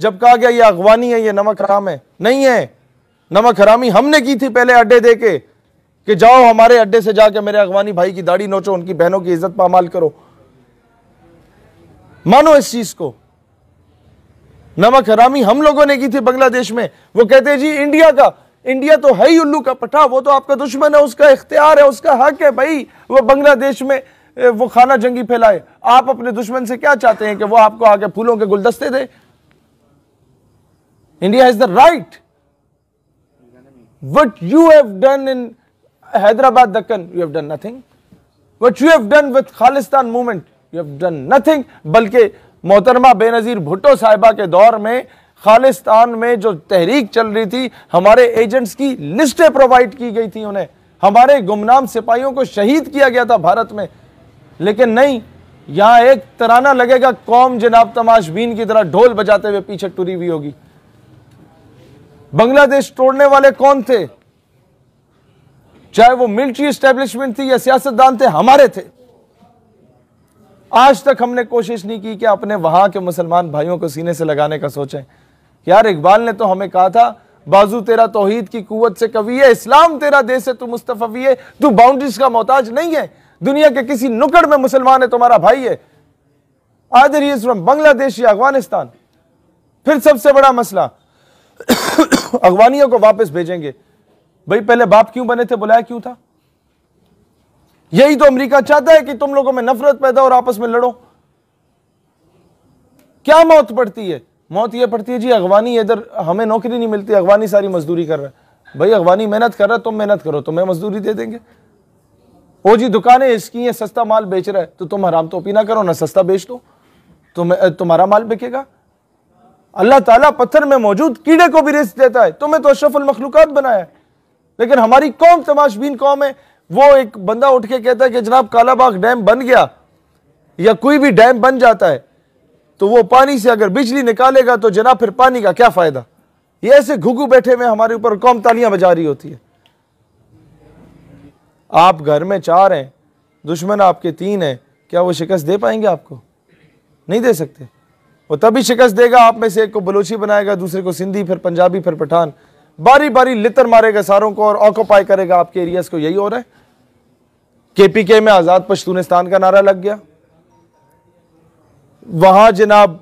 जब कहा गया ये अगवानी है ये नमक हराम है नहीं है नमक हरामी हमने की थी पहले अड्डे दे के कि जाओ हमारे अड्डे से जाके मेरे अगवानी भाई की दाढ़ी नोचो उनकी बहनों की इज्जत पामाल करो मानो इस चीज को नमक हरामी हम लोगों ने की थी बांग्लादेश में वो कहते हैं जी इंडिया का इंडिया तो है ही उल्लू का पटा वो तो आपका दुश्मन है उसका इख्तियार है उसका हक है भाई वो बांग्लादेश में वो खाना जंगी फैलाए आप अपने दुश्मन से क्या चाहते हैं कि वो आपको आगे फूलों के गुलदस्ते दे India has the right. What you have done in Hyderabad, Deccan, you have done nothing. What you have done with Khalistan movement, you have done nothing. Balke मोहतरमा बेनज़ीर भुट्टो साहिबा के दौर में खालिस्तान में जो तहरीक चल रही थी हमारे एजेंट्स की लिस्टें प्रोवाइड की गई थी उन्हें हमारे गुमनाम सिपाहियों को शहीद किया गया था भारत में लेकिन नहीं यहाँ एक तराना लगेगा कौम जनाब तमाशबीन की तरह ढोल बजाते हुए पीछे टूरी हुई होगी बांग्लादेश तोड़ने वाले कौन थे चाहे वो मिलिट्री स्टैब्लिशमेंट थी या सियासतदान थे हमारे थे आज तक हमने कोशिश नहीं की कि अपने वहां के मुसलमान भाइयों को सीने से लगाने का सोचें यार इकबाल ने तो हमें कहा था बाजू तेरा तोहीद की कुवत से कवी है इस्लाम तेरा देश है तू मुस्तफी है तू बाउंड्रीज का मोहताज नहीं है दुनिया के किसी नुकड़ में मुसलमान है तुम्हारा भाई है आदर ही फ्रॉम बांग्लादेश या अफगानिस्तान फिर सबसे बड़ा मसला अगवानियों को वापस भेजेंगे भाई पहले बाप क्यों बने थे बुलाया क्यों था यही तो अमेरिका चाहता है कि तुम लोगों में नफरत पैदा और आपस में लड़ो क्या मौत पड़ती है मौत यह पड़ती है जी अगवानी इधर हमें नौकरी नहीं मिलती अगवानी सारी मजदूरी कर रहा है भाई अगवानी मेहनत कर रहा है तुम मेहनत करो तुम्हें मजदूरी दे देंगे ओ जी दुकानें इसकी हैं सस्ता माल बेच रहा है तो तुम हराम तो पीना ना करो ना सस्ता बेच दो तुम तुम्हारा माल बिकेगा अल्लाह ताला पत्थर में मौजूद कीड़े को भी रिस्क देता है तुम्हें तो अशरफुल मखलूकत बनाया लेकिन हमारी कौम तमाशबीन कौम है वो एक बंदा उठ के कहता है कि जनाब कालाबाग डैम बन गया या कोई भी डैम बन जाता है तो वो पानी से अगर बिजली निकालेगा तो जनाब फिर पानी का क्या फ़ायदा ये ऐसे घुघू बैठे में हमारे ऊपर कौम तालियां बजा रही होती है आप घर में चार हैं दुश्मन आपके तीन हैं क्या वो शिकस्त दे पाएंगे आपको नहीं दे सकते वो तभी शिकस्त देगा आप में से एक को बलोची बनाएगा दूसरे को सिंधी फिर पंजाबी फिर पठान बारी बारी लितर मारेगा सारों को और ऑक्यूपाई करेगा आपके एरियाज को यही हो रहा है केपीके में आज़ाद पश्तूनिस्तान का नारा लग गया वहां जनाब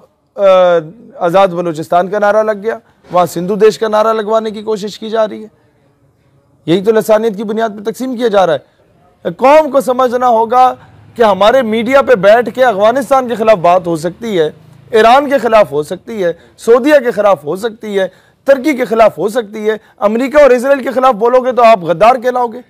आज़ाद बलूचिस्तान का नारा लग गया वहाँ सिंधु देश का नारा लगवाने की कोशिश की जा रही है यही तो लसानियत की बुनियाद पर तकसीम किया जा रहा है कौम को समझना होगा कि हमारे मीडिया पे बैठ के अफगानिस्तान के ख़िलाफ़ बात हो सकती है ईरान के ख़िलाफ़ हो सकती है सऊदिया के ख़िलाफ़ हो सकती है तुर्की के ख़िलाफ़ हो सकती है अमरीका और इसराइल के ख़िलाफ़ बोलोगे तो आप गद्दार कहलाओगे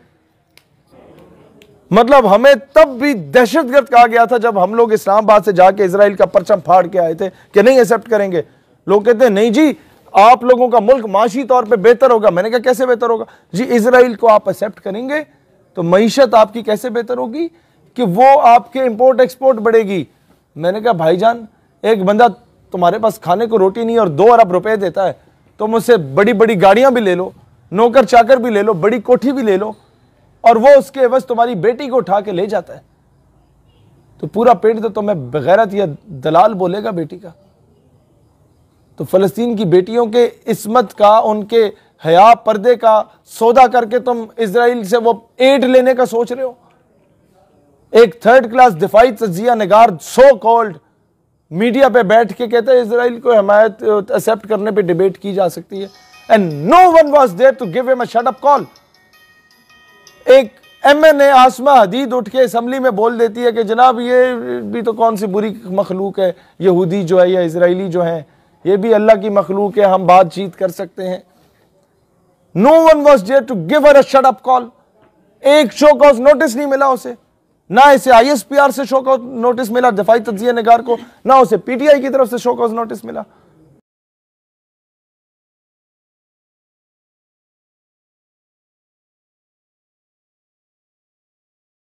मतलब हमें तब भी दहशत गर्द कहा गया था जब हम लोग इस्लामाबाद से जाके इसराइल का परचम फाड़ के आए थे कि नहीं एक्सेप्ट करेंगे लोग कहते हैं नहीं जी आप लोगों का मुल्क माशी तौर पे बेहतर होगा मैंने कहा कैसे बेहतर होगा जी इसराइल को आप एक्सेप्ट करेंगे तो मीशत आपकी कैसे बेहतर होगी कि वो आपके इंपोर्ट एक्सपोर्ट बढ़ेगी मैंने कहा भाईजान एक बंदा तुम्हारे पास खाने को रोटी नहीं और दो अरब रुपए देता है तुम तो मुझसे बड़ी बड़ी गाड़ियां भी ले लो नौकर चाकर भी ले लो बड़ी कोठी भी ले लो और वो उसके बस तुम्हारी बेटी को उठा के ले जाता है तो पूरा पेट तो तुम्हें बगैरत या दलाल बोलेगा बेटी का तो फलस्तीन की बेटियों के इसमत का उनके हया पर्दे का सौदा करके तुम इसराइल से वो एड लेने का सोच रहे हो एक थर्ड क्लास दिफाई तजिया नगार सो कॉल्ड मीडिया पे बैठ के कहते हैं इसराइल को हमायत एक्सेप्ट करने पे डिबेट की जा सकती है and no one was there to give him a shut up call एक एमएनए आसमा हदीद उठ के असम्बली में बोल देती है कि जनाब ये भी तो कौन सी बुरी मखलूक है यहूदी जो है या इसराइली जो है ये भी अल्लाह की मखलूक है हम बातचीत कर सकते हैं no one was dare to give uh a shut up call एक शो कॉज नोटिस नहीं मिला उसे ना इसे आईएसपीआर से शोकॉज नोटिस मिला दफाई तजिया नगार को ना उसे पीटीआई की तरफ से शोकॉज नोटिस मिला